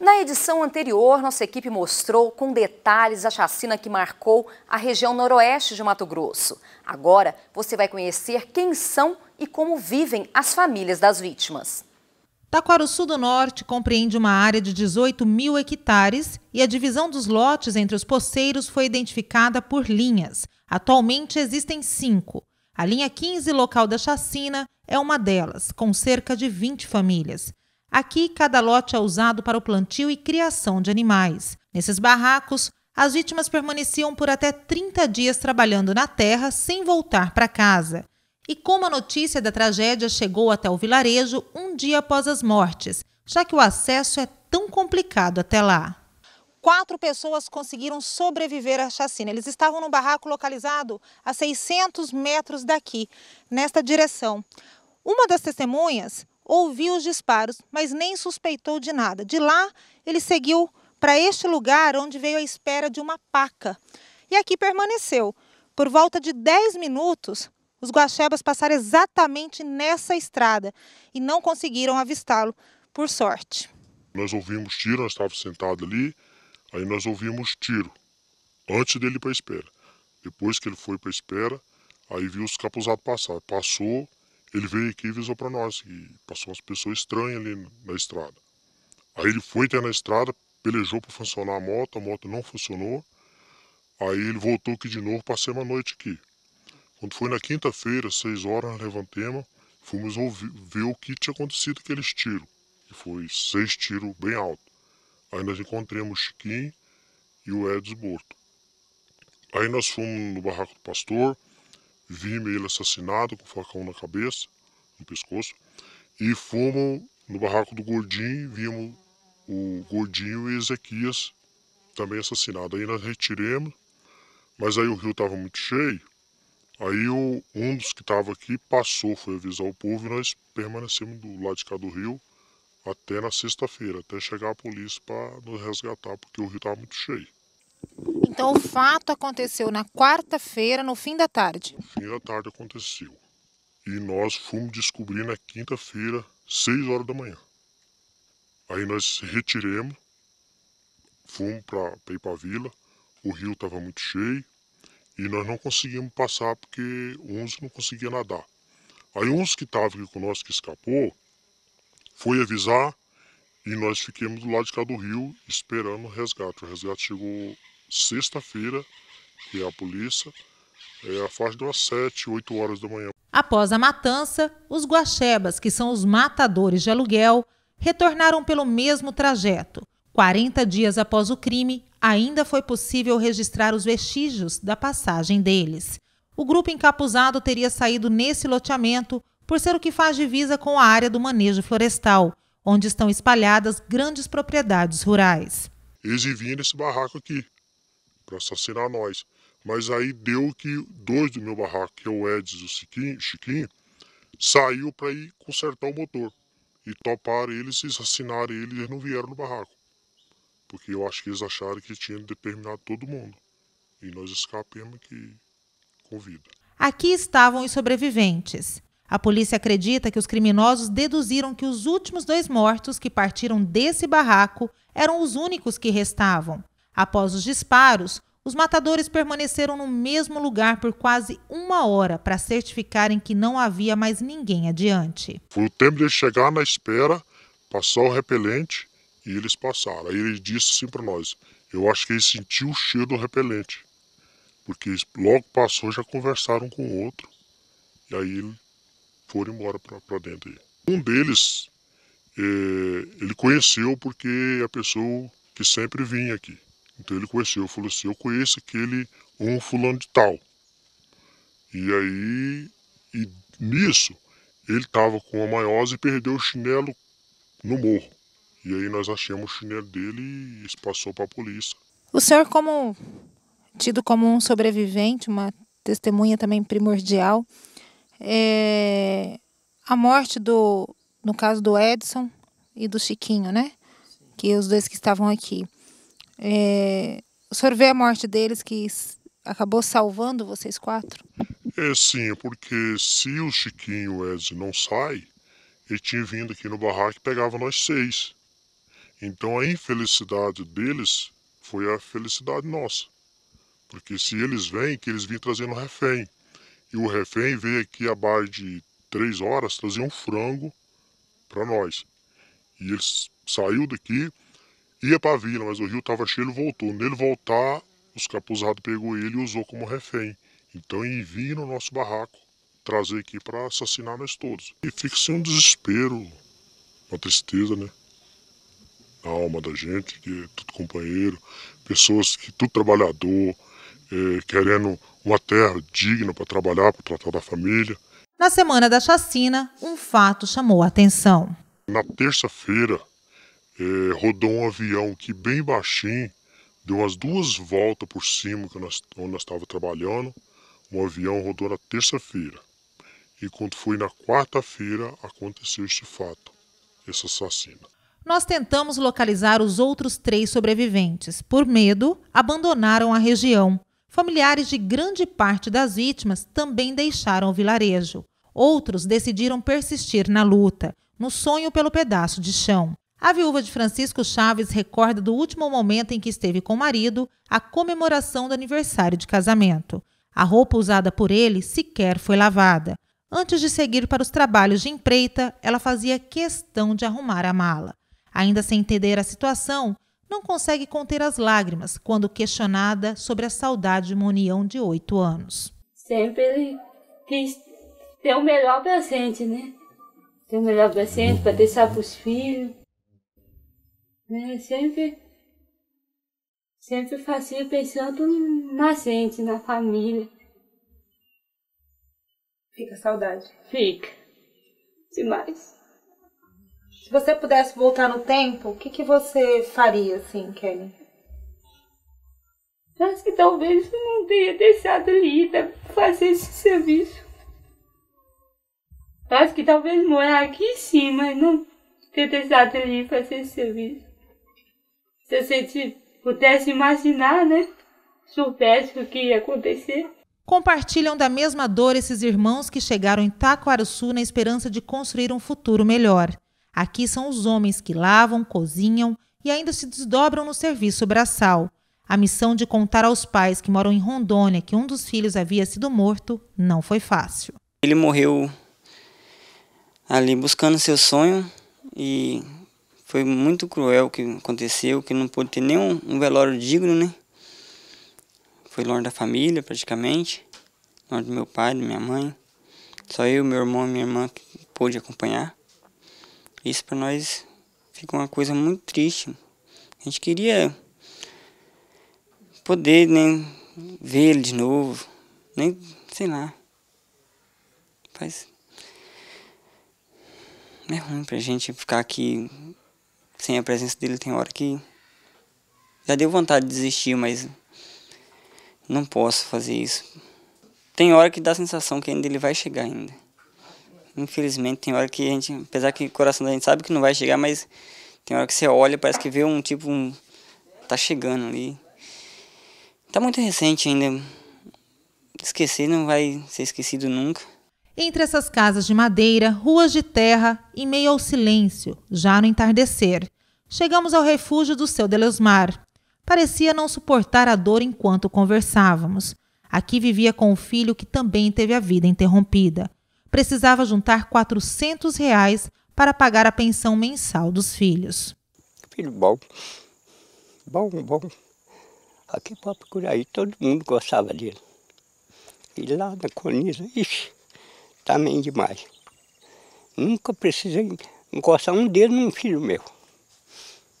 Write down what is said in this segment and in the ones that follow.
Na edição anterior, nossa equipe mostrou com detalhes a chacina que marcou a região noroeste de Mato Grosso. Agora você vai conhecer quem são e como vivem as famílias das vítimas. Taquaruçu do Norte compreende uma área de 18 mil hectares e a divisão dos lotes entre os poceiros foi identificada por linhas. Atualmente existem cinco. A linha 15, local da chacina, é uma delas, com cerca de 20 famílias. Aqui, cada lote é usado para o plantio e criação de animais. Nesses barracos, as vítimas permaneciam por até 30 dias trabalhando na terra sem voltar para casa. E como a notícia da tragédia chegou até o vilarejo um dia após as mortes, já que o acesso é tão complicado até lá. Quatro pessoas conseguiram sobreviver à chacina. Eles estavam num barraco localizado a 600 metros daqui, nesta direção. Uma das testemunhas ouviu os disparos, mas nem suspeitou de nada. De lá, ele seguiu para este lugar onde veio à espera de uma paca. E aqui permaneceu. Por volta de 10 minutos, os guaxebas passaram exatamente nessa estrada e não conseguiram avistá-lo, por sorte. Nós ouvimos tiro, nós estávamos sentados ali, aí nós ouvimos tiro, antes dele ir para a espera. Depois que ele foi para a espera, aí viu os capuzados passar. Passou, ele veio aqui e avisou para nós que passou umas pessoas estranhas ali na estrada. Aí ele foi até na estrada, pelejou para funcionar a moto, a moto não funcionou. Aí ele voltou aqui de novo, passei uma noite aqui. Quando foi na quinta-feira, seis horas, nós levantemos, fomos ouvir, ver o que tinha acontecido aqueles tiros. Que foi seis tiros bem alto. Aí nós encontramos o Chiquinho e o Edson morto. Aí nós fomos no barraco do pastor, vimos ele assassinado com o facão na cabeça, no pescoço, e fomos no barraco do Gordinho, vimos o Gordinho e Ezequias também assassinado. Aí nós retiremos, mas aí o rio estava muito cheio, aí o, um dos que estava aqui passou, foi avisar o povo e nós permanecemos do lado de cá do rio até na sexta-feira, até chegar a polícia para nos resgatar, porque o rio estava muito cheio. Então o fato aconteceu na quarta-feira, no fim da tarde. No fim da tarde aconteceu. E nós fomos descobrir na quinta-feira, 6 horas da manhã. Aí nós retiremos, fomos para ir para a vila, o rio estava muito cheio e nós não conseguimos passar porque uns não conseguia nadar. Aí uns que estavam aqui conosco que escapou, foi avisar e nós fiquemos do lado de cá do rio esperando o resgate. O resgate chegou sexta-feira, que é a polícia, é a faixa das 7, 8 horas da manhã. Após a matança, os guaxebas, que são os matadores de aluguel, retornaram pelo mesmo trajeto. 40 dias após o crime, ainda foi possível registrar os vestígios da passagem deles. O grupo encapuzado teria saído nesse loteamento por ser o que faz divisa com a área do manejo florestal, onde estão espalhadas grandes propriedades rurais. Eles viviam nesse barraco aqui para assassinar nós. Mas aí deu que dois do meu barraco, que é o Edson e o Chiquinho, Chiquinho saiu para ir consertar o motor. E toparam eles, assassinaram eles, eles não vieram no barraco. Porque eu acho que eles acharam que tinham determinado todo mundo. E nós escapemos que com vida. Aqui estavam os sobreviventes. A polícia acredita que os criminosos deduziram que os últimos dois mortos que partiram desse barraco eram os únicos que restavam. Após os disparos, os matadores permaneceram no mesmo lugar por quase uma hora para certificarem que não havia mais ninguém adiante. Foi o tempo de chegar na espera, passar o repelente e eles passaram. Aí ele disse assim para nós: Eu acho que ele sentiu o cheiro do repelente, porque logo passou já conversaram com o outro e aí foram embora para dentro. Aí. Um deles é, ele conheceu porque é a pessoa que sempre vinha aqui. Então ele conheceu, falou assim, eu conheço aquele um fulano de tal. E aí, e nisso, ele estava com a maiose e perdeu o chinelo no morro. E aí nós achamos o chinelo dele e isso passou para a polícia. O senhor, como tido como um sobrevivente, uma testemunha também primordial, é... a morte do, no caso do Edson e do Chiquinho, né? Que os dois que estavam aqui. É, o senhor vê a morte deles que acabou salvando vocês quatro? É sim, porque se o Chiquinho e o Ed não sai, ele tinha vindo aqui no barraco e pegava nós seis. Então a infelicidade deles foi a felicidade nossa. Porque se eles vêm, que eles vêm trazendo refém. E o refém veio aqui a abaixo de três horas trazer um frango para nós. E eles saiu daqui, ia pra vila, mas o rio tava cheio, ele voltou. Nele voltar, os capuzados pegou ele e usou como refém. Então ele vinha no nosso barraco trazer aqui para assassinar nós todos. E fica assim um desespero, uma tristeza, né? A alma da gente, que é tudo companheiro, pessoas que tudo trabalhador, é, querendo uma terra digna para trabalhar, para tratar da família. Na semana da chacina, um fato chamou a atenção. Na terça-feira, é, rodou um avião que bem baixinho, deu umas duas voltas por cima que nós, onde nós estávamos trabalhando. Um avião rodou na terça-feira. E quando foi na quarta-feira, aconteceu este fato, esse assassino. Nós tentamos localizar os outros três sobreviventes. Por medo, abandonaram a região. Familiares de grande parte das vítimas também deixaram o vilarejo. Outros decidiram persistir na luta, no sonho pelo pedaço de chão. A viúva de Francisco Chaves recorda do último momento em que esteve com o marido, a comemoração do aniversário de casamento. A roupa usada por ele sequer foi lavada. Antes de seguir para os trabalhos de empreita, ela fazia questão de arrumar a mala. Ainda sem entender a situação, não consegue conter as lágrimas quando questionada sobre a saudade de uma união de oito anos. Sempre ele quis ter o melhor presente, né? Ter o melhor presente para deixar para os filhos né? Sempre, sempre fazia pensando na gente, na família. Fica saudade. Fica. Demais. Se você pudesse voltar no tempo, o que, que você faria assim, Kelly? Acho que talvez não tenha deixado ele ir né, fazer esse serviço. Acho que talvez morar aqui sim, mas não ter deixado ele fazer esse serviço se a gente pudesse imaginar, né? Soubesse o que ia acontecer. Compartilham da mesma dor esses irmãos que chegaram em Itacoaraçu na esperança de construir um futuro melhor. Aqui são os homens que lavam, cozinham e ainda se desdobram no serviço braçal. A missão de contar aos pais que moram em Rondônia que um dos filhos havia sido morto não foi fácil. Ele morreu ali buscando seu sonho e foi muito cruel o que aconteceu, que não pôde ter nenhum um velório digno, né? Foi longe da família, praticamente. Longe do meu pai, da minha mãe. Só eu, meu irmão e minha irmã pôde acompanhar. Isso para nós fica uma coisa muito triste. A gente queria poder, né, ver ele de novo, nem, né? sei lá. Faz né, é ruim pra gente ficar aqui sem a presença dele tem hora que já deu vontade de desistir, mas não posso fazer isso. Tem hora que dá a sensação que ainda ele vai chegar ainda. Infelizmente tem hora que a gente, apesar que o coração da gente sabe que não vai chegar, mas tem hora que você olha, parece que vê um tipo um tá chegando ali. Tá muito recente ainda. Esquecer não vai ser esquecido nunca. Entre essas casas de madeira, ruas de terra, em meio ao silêncio, já no entardecer, chegamos ao refúgio do seu Deleusmar. Parecia não suportar a dor enquanto conversávamos. Aqui vivia com o filho que também teve a vida interrompida. Precisava juntar 400 reais para pagar a pensão mensal dos filhos. Filho bom, bom, bom. Aqui para procurar, todo mundo gostava dele. E lá na colina, ixi, também demais. Nunca precisei encostar um dedo num filho meu.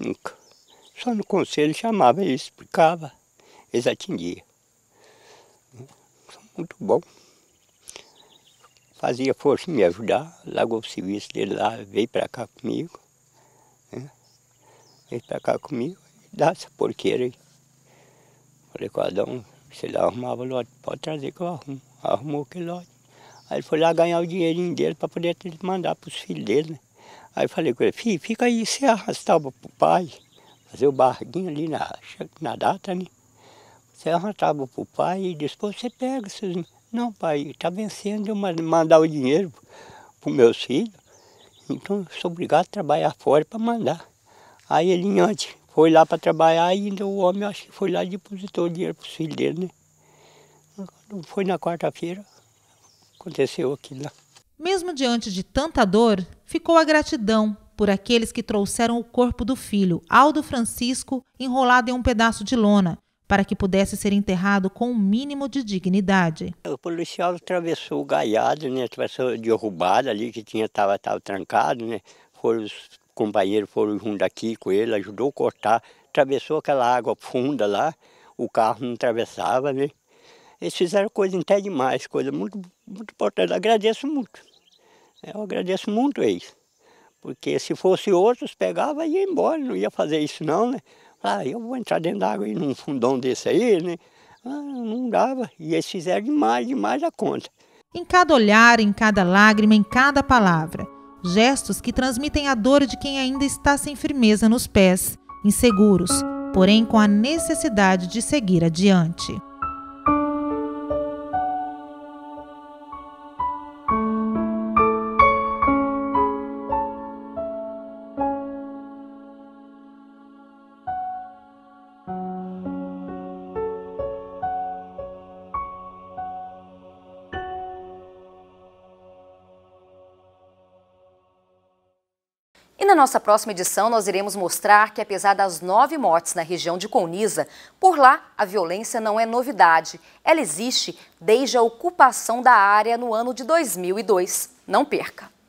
Nunca. Só no conselho chamava e explicava. Eles atendiam. Muito bom. Fazia força em me ajudar, largou o serviço dele lá, veio para cá comigo. Né? Veio para cá comigo, dá essa porqueira aí. Falei com o Adão, se ele arrumava lote, pode trazer que eu arrumo. Arrumou que lote. Aí ele foi lá ganhar o dinheirinho dele para poder mandar para os filhos dele, né? Aí eu falei com ele, filho, fica aí, você arrastava para o pai, fazer o barguinho ali na, na data, né? Você arrastava para o pai e depois você pega. Não, pai, está vencendo eu mandar o dinheiro para os meus filhos, então eu sou obrigado a trabalhar fora para mandar. Aí ele antes foi lá para trabalhar e ainda o homem acho que foi lá e depositou o dinheiro para os filhos dele, né? Foi na quarta-feira, aconteceu aquilo lá. Mesmo diante de tanta dor, ficou a gratidão por aqueles que trouxeram o corpo do filho, Aldo Francisco, enrolado em um pedaço de lona, para que pudesse ser enterrado com o um mínimo de dignidade. O policial atravessou o gaiado, né, atravessou derrubada ali que tinha tava, tava trancado, né? Foram os companheiros foram junto aqui com ele, ajudou a cortar, atravessou aquela água funda lá, o carro não atravessava, né? Eles fizeram coisa até demais, coisa muito, muito importante. Agradeço muito. É, eu agradeço muito eles. Porque se fosse outros, pegava e ia embora, não ia fazer isso não, né? Ah, eu vou entrar dentro d'água e num fundão desse aí, né? Ah, não dava. E eles fizeram demais, demais a conta. Em cada olhar, em cada lágrima, em cada palavra. Gestos que transmitem a dor de quem ainda está sem firmeza nos pés, inseguros, porém com a necessidade de seguir adiante. na nossa próxima edição, nós iremos mostrar que, apesar das nove mortes na região de Coniza, por lá a violência não é novidade. Ela existe desde a ocupação da área no ano de 2002. Não perca!